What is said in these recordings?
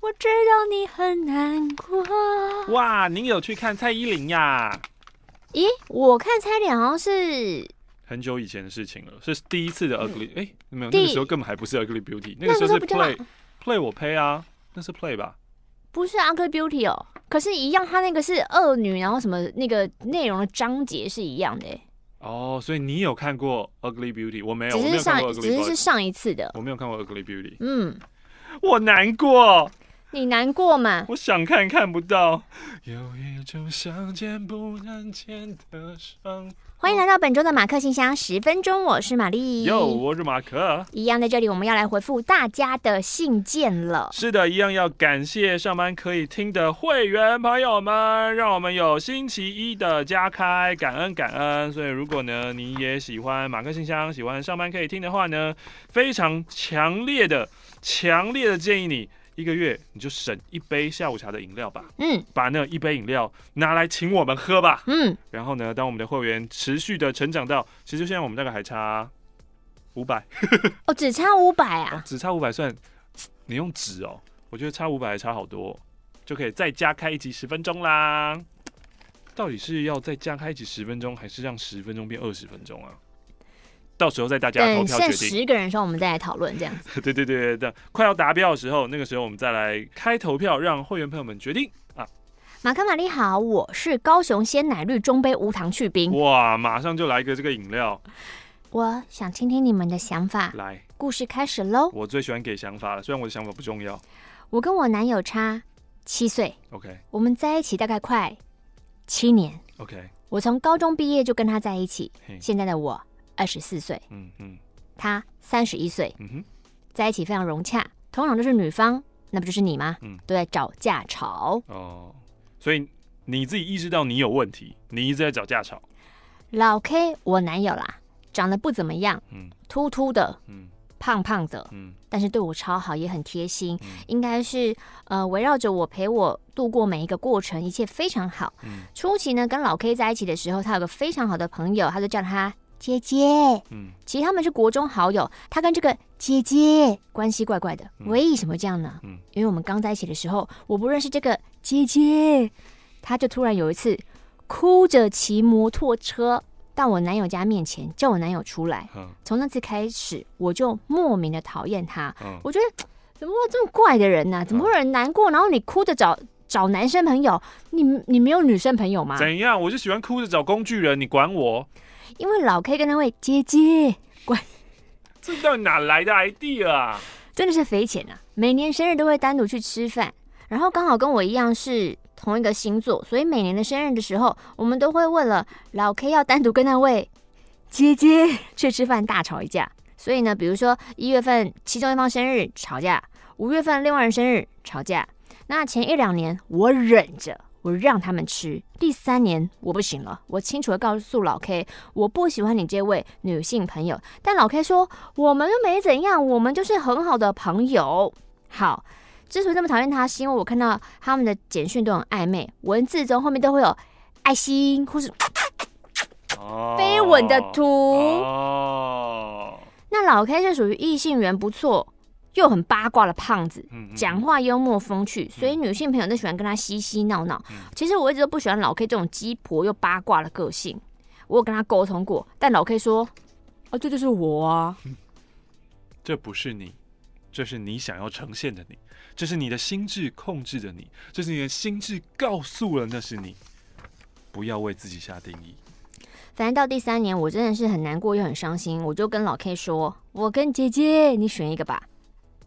我知道你很难过。哇，您有去看蔡依林呀？咦，我看蔡依林好像是很久以前的事情了，是第一次的 u Ugly，哎，没有那个时候根本还不是 ugly Beauty，那个时候是 Play Play 我呸啊，那是 Play 吧？不是 ugly Beauty 哦，可是一样，他那个是恶女，然后什么那个内容的章节是一样的。哦，所以你有看过《Ugly Beauty》？我没有，只是上，只是是上一次的，我没有看过《Ugly Beauty》。嗯，我难过。你难过嘛？我想看，看不到。有一种想见见不能的伤。欢迎来到本周的马克信箱，十分钟，我是玛丽。哟，我是马克。一样在这里，我们要来回复大家的信件了。是的，一样要感谢上班可以听的会员朋友们，让我们有星期一的加开，感恩感恩。所以如果呢，你也喜欢马克信箱，喜欢上班可以听的话呢，非常强烈的、强烈的建议你。一个月你就省一杯下午茶的饮料吧，嗯，把那一杯饮料拿来请我们喝吧，嗯，然后呢，当我们的会员持续的成长到，其实就现在我们大概还差五百，哦，只差五百啊，只差五百算，你用纸哦，我觉得差五百还差好多，就可以再加开一集十分钟啦。到底是要再加开一集十分钟，还是让十分钟变二十分钟啊？到时候再大家投票决定。剩十个人的时候，我们再来讨论这样子。对 对对，这样快要达标的时候，那个时候我们再来开投票，让会员朋友们决定。马克玛丽好，我是高雄鲜奶绿中杯无糖去冰。哇，马上就来一个这个饮料。我想听听你们的想法。来，故事开始喽。我最喜欢给想法了，虽然我的想法不重要。我跟我男友差七岁，OK。我们在一起大概快七年，OK。我从高中毕业就跟他在一起，现在的我。二十四岁，嗯嗯，他三十一岁，嗯哼，在一起非常融洽，通常都是女方，那不就是你吗？嗯，都在找架吵。哦，所以你自己意识到你有问题，你一直在找架吵。老 K，我男友啦，长得不怎么样，嗯，秃秃的，嗯，胖胖的，嗯，但是对我超好，也很贴心，应该是呃围绕着我陪我度过每一个过程，一切非常好。嗯，初期呢跟老 K 在一起的时候，他有个非常好的朋友，他就叫他。姐姐，嗯，其实他们是国中好友，他跟这个姐姐关系怪怪的。为什么这样呢？嗯，因为我们刚在一起的时候，我不认识这个姐姐，她就突然有一次哭着骑摩托车到我男友家面前，叫我男友出来。从那次开始，我就莫名的讨厌她。我觉得怎么会这么怪的人呢？怎么会人难过，然后你哭着找？找男生朋友，你你没有女生朋友吗？怎样，我就喜欢哭着找工具人，你管我？因为老 K 跟那位姐姐管。这到哪来的 idea？真的是匪浅啊！每年生日都会单独去吃饭，然后刚好跟我一样是同一个星座，所以每年的生日的时候，我们都会问了老 K 要单独跟那位姐姐去吃饭大吵一架。所以呢，比如说一月份其中一方生日吵架，五月份另外人生日吵架。那前一两年我忍着，我让他们吃。第三年我不行了，我清楚的告诉老 K，我不喜欢你这位女性朋友。但老 K 说，我们又没怎样，我们就是很好的朋友。好，之所以这么讨厌他，是因为我看到他们的简讯都很暧昧，文字中后面都会有爱心或是 飞吻的图。那老 K 是属于异性缘不错。又很八卦的胖子，讲话幽默风趣，所以女性朋友都喜欢跟他嬉嬉闹闹。其实我一直都不喜欢老 K 这种鸡婆又八卦的个性。我有跟他沟通过，但老 K 说：“哦，这就是我，啊，这不是你，这是你想要呈现的你，这是你的心智控制着你，这是你的心智告诉了那是你。不要为自己下定义。”反正到第三年，我真的是很难过又很伤心，我就跟老 K 说：“我跟姐姐，你选一个吧。”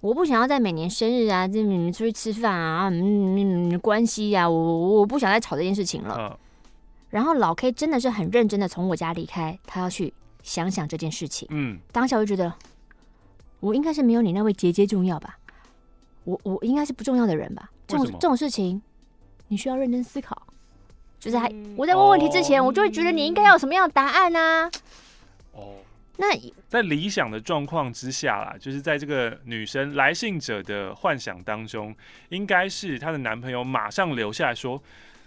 我不想要在每年生日啊，这你们出去吃饭啊，嗯嗯关系呀，我我我不想再吵这件事情了。然后老 K 真的是很认真的从我家离开，他要去想想这件事情。嗯，当下我就觉得，我应该是没有你那位姐姐重要吧？我我应该是不重要的人吧？这种这种事情，你需要认真思考。就是，还我在问问题之前，我就会觉得你应该要什么样的答案呢？哦。那在理想的状况之下啦，就是在这个女生来信者的幻想当中，应该是她的男朋友马上留下来说：“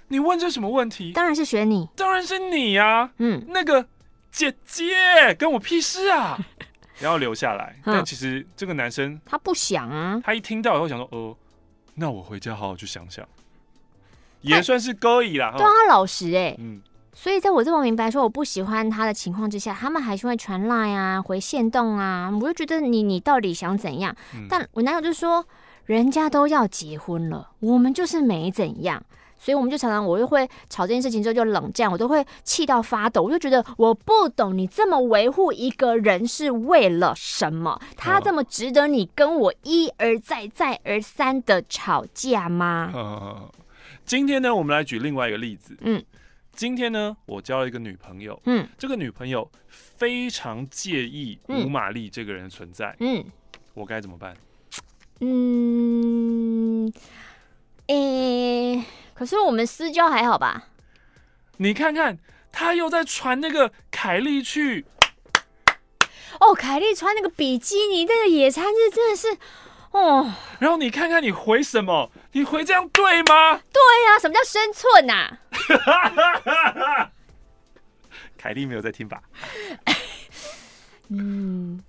你问这什么问题？”当然是选你，当然是你呀。嗯，那个姐姐跟我屁事啊。然后留下来，但其实这个男生他不想啊。他一听到以后想说：“哦，那我回家好好去想想。”也算是可以啦。对他老实哎。嗯。所以，在我这么明白说我不喜欢他的情况之下，他们还是会传赖啊、回线动啊，我就觉得你你到底想怎样？但我男友就说，人家都要结婚了，我们就是没怎样。所以我们就常常我又会吵这件事情之后就冷战，我都会气到发抖。我就觉得我不懂你这么维护一个人是为了什么？他这么值得你跟我一而再、再而三的吵架吗？今天呢，我们来举另外一个例子。嗯。今天呢，我交了一个女朋友。嗯，这个女朋友非常介意吴玛丽这个人的存在。嗯，我该怎么办？嗯，诶，可是我们私交还好吧？你看看，他又在传那个凯莉去。哦，凯莉穿那个比基尼那个野餐日真的是。哦，然后你看看你回什么？你回这样对吗？对呀，什么叫生存呐？凯莉没有在听吧？嗯，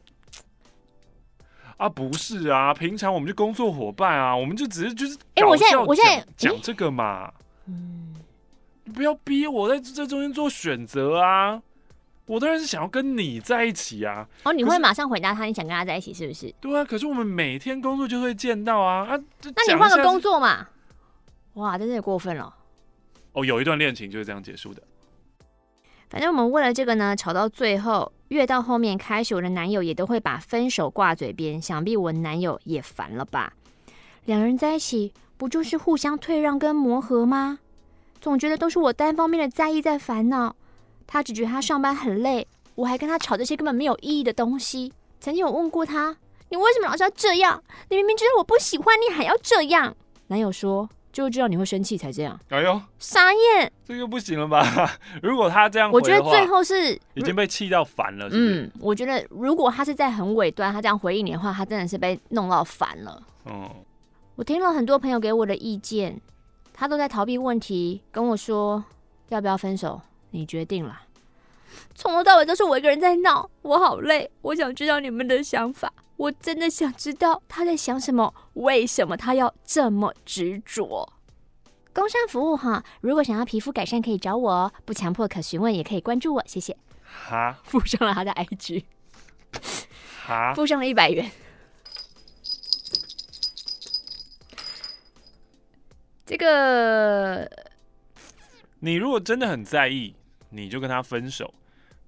啊，不是啊，平常我们就工作伙伴啊，我们就只是就是，哎，我现在我现在讲这个嘛，嗯，你不要逼我在这中间做选择啊。我当然是想要跟你在一起啊！哦，你会马上回答他，你想跟他在一起是不是？对啊，可是我们每天工作就会见到啊，啊，那你换个工作嘛？哇，真的也过分了！哦，有一段恋情就是这样结束的。反正我们为了这个呢，吵到最后，越到后面开始，我的男友也都会把分手挂嘴边，想必我男友也烦了吧？两人在一起不就是互相退让跟磨合吗？总觉得都是我单方面的在意在烦恼。他只觉得他上班很累，我还跟他吵这些根本没有意义的东西。曾经我问过他，你为什么老是要这样？你明明知道我不喜欢你，还要这样。男友说：“就知道你会生气才这样。”哎呦，沙燕，这就不行了吧？如果他这样，我觉得最后是已经被气到烦了。嗯，我觉得如果他是在很尾端，他这样回应你的话，他真的是被弄到烦了。嗯，我听了很多朋友给我的意见，他都在逃避问题，跟我说要不要分手。你决定了，从头到尾都是我一个人在闹，我好累，我想知道你们的想法，我真的想知道他在想什么，为什么他要这么执着？工商服务哈，如果想要皮肤改善，可以找我，不强迫，可询问，也可以关注我，谢谢。哈，附上了他的 IG，哈，附上了一百元。这个，你如果真的很在意。你就跟他分手。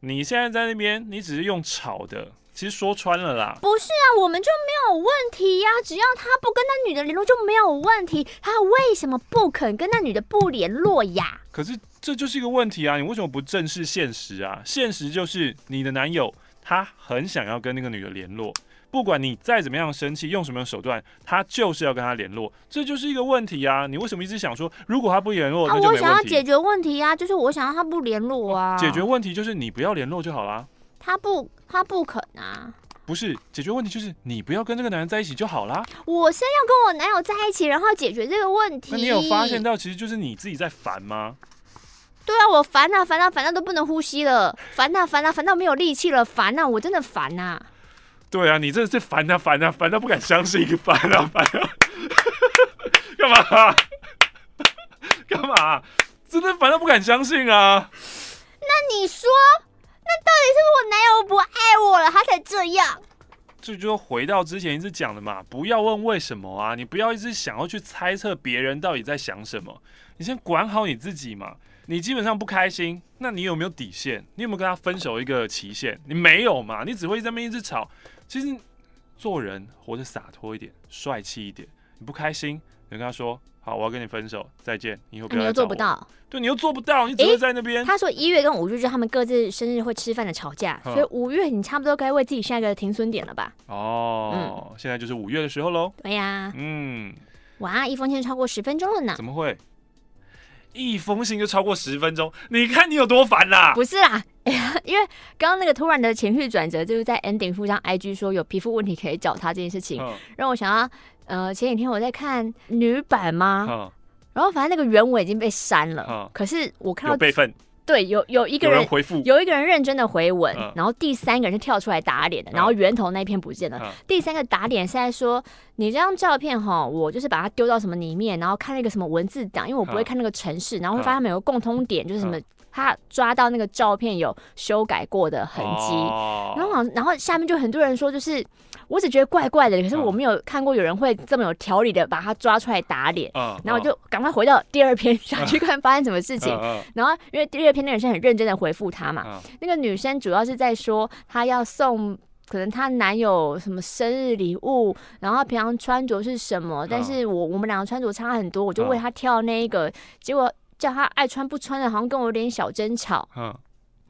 你现在在那边，你只是用吵的。其实说穿了啦，不是啊，我们就没有问题呀。只要他不跟那女的联络就没有问题。他为什么不肯跟那女的不联络呀？可是这就是一个问题啊。你为什么不正视现实啊？现实就是你的男友。他很想要跟那个女的联络，不管你再怎么样生气，用什么样的手段，他就是要跟她联络，这就是一个问题啊！你为什么一直想说，如果他不联络，他为我想要解决问题啊？就是我想要他不联络啊！解决问题就是你不要联络就好啦。他不，他不肯啊！不是解决问题就是你不要跟这个男人在一起就好啦。我先要跟我男友在一起，然后解决这个问题。那你有发现到，其实就是你自己在烦吗？对啊，我烦啊，烦啊，烦到都不能呼吸了，烦啊，烦啊，烦到没有力气了，烦啊，我真的烦啊。对啊，你真的是烦啊，烦啊，烦到不敢相信，烦啊，烦啊，干嘛？干嘛？真的烦到不敢相信啊。那你说，那到底是不是我男友不爱我了，他才这样？这就回到之前一直讲的嘛，不要问为什么啊，你不要一直想要去猜测别人到底在想什么，你先管好你自己嘛。你基本上不开心，那你有没有底线？你有没有跟他分手一个期限？你没有嘛？你只会在那边一直吵。其实做人，活得洒脱一点，帅气一点。你不开心，你跟他说：“好，我要跟你分手，再见，你以后不要。”你又做不到，对你又做不到，你只会在那边。他说一月跟五月就他们各自生日会吃饭的吵架，所以五月你差不多该为自己下一个停损点了吧？哦，嗯，现在就是五月的时候喽。对呀，嗯，哇，一封信超过十分钟了呢？怎么会？一封信就超过十分钟，你看你有多烦啦！不是啦，因为刚刚那个突然的情绪转折，就是在 ending 附上 IG 说有皮肤问题可以找他这件事情，让我想到，呃，前几天我在看女版吗？然后反正那个原文已经被删了，可是我看到备份。对，有有一个人，有一个人认真的回文，然后第三个人是跳出来打脸的，然后源头那篇不见了。第三个打脸是在说你这张照片哈，我就是把它丢到什么里面，然后看那个什么文字档，因为我不会看那个城市，然后会发现每个共通点就是什么，他抓到那个照片有修改过的痕迹，然后然后下面就很多人说就是。我只觉得怪怪的，可是我没有看过有人会这么有条理的把他抓出来打脸，然后我就赶快回到第二篇下去看发生什么事情。然后因为第二篇那个女生很认真的回复他嘛，那个女生主要是在说她要送可能她男友什么生日礼物，然后平常穿着是什么，但是我我们两个穿着差很多，我就为她挑那一个，结果叫她爱穿不穿的，好像跟我有点小争吵。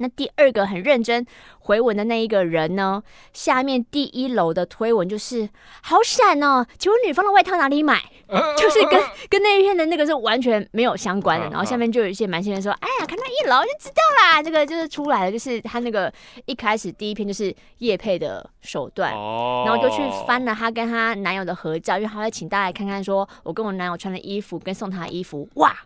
那第二个很认真回文的那一个人呢？下面第一楼的推文就是好闪哦，请问女方的外套哪里买？就是跟跟那一片的那个是完全没有相关的。然后下面就有一些蛮新人说，哎呀，看到一楼就知道啦，这个就是出来了，就是他那个一开始第一篇就是叶配的手段然后就去翻了他跟他男友的合照，因为他会请大家看看，说我跟我男友穿的衣服跟送他的衣服哇。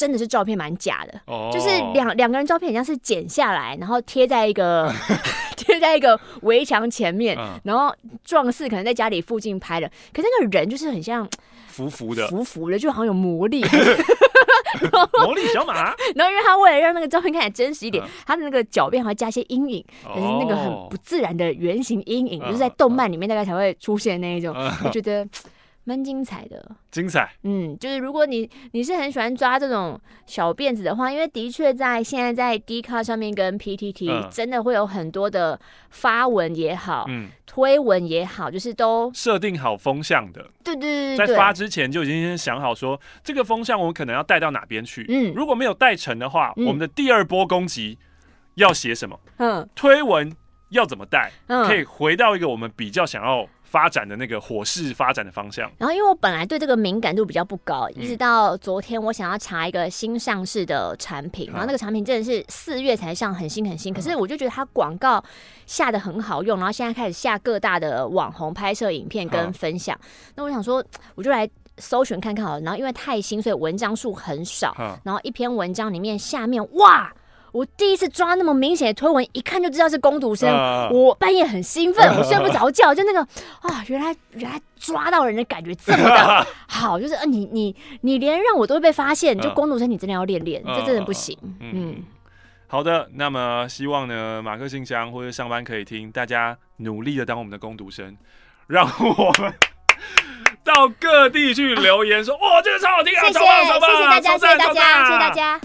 真的是照片蛮假的，就是两两个人照片好像是剪下来，然后贴在一个 贴在一个围墙前面，然后壮士可能在家里附近拍的，可是那个人就是很像浮浮的，浮浮的就好像有魔力，魔力小马。然后因为他为了让那个照片看起来真实一点，他的那个脚边还加一些阴影，可是那个很不自然的圆形阴影，就是在动漫里面大概才会出现那一种，我觉得。蛮精彩的，精彩。嗯，就是如果你你是很喜欢抓这种小辫子的话，因为的确在现在在 d c a r 上面跟 PTT 真的会有很多的发文也好，嗯，推文也好，就是都设定好风向的。对对对对。在发之前就已经先想好说，这个风向我们可能要带到哪边去。嗯，如果没有带成的话，我们的第二波攻击要写什么？嗯，推文要怎么带？嗯，可以回到一个我们比较想要。发展的那个火势发展的方向，然后因为我本来对这个敏感度比较不高，一直到昨天我想要查一个新上市的产品，然后那个产品真的是四月才上，很新很新，可是我就觉得它广告下的很好用，然后现在开始下各大的网红拍摄影片跟分享，那我想说我就来搜寻看看好，然后因为太新，所以文章数很少，然后一篇文章里面下面哇。我第一次抓那么明显的推文，一看就知道是攻读生。我半夜很兴奋，我睡不着觉，就那个啊，原来原来抓到人的感觉这么的 好，就是啊，你你你连让我都会被发现，就攻读生，你真的要练练，这真的不行。嗯，好的，那么希望呢，马克信箱或者上班可以听，大家努力的当我们的攻读生，让我们到各地去留言说，哇，这个超好听啊，超棒，谢谢大家，谢谢大家，谢谢大家。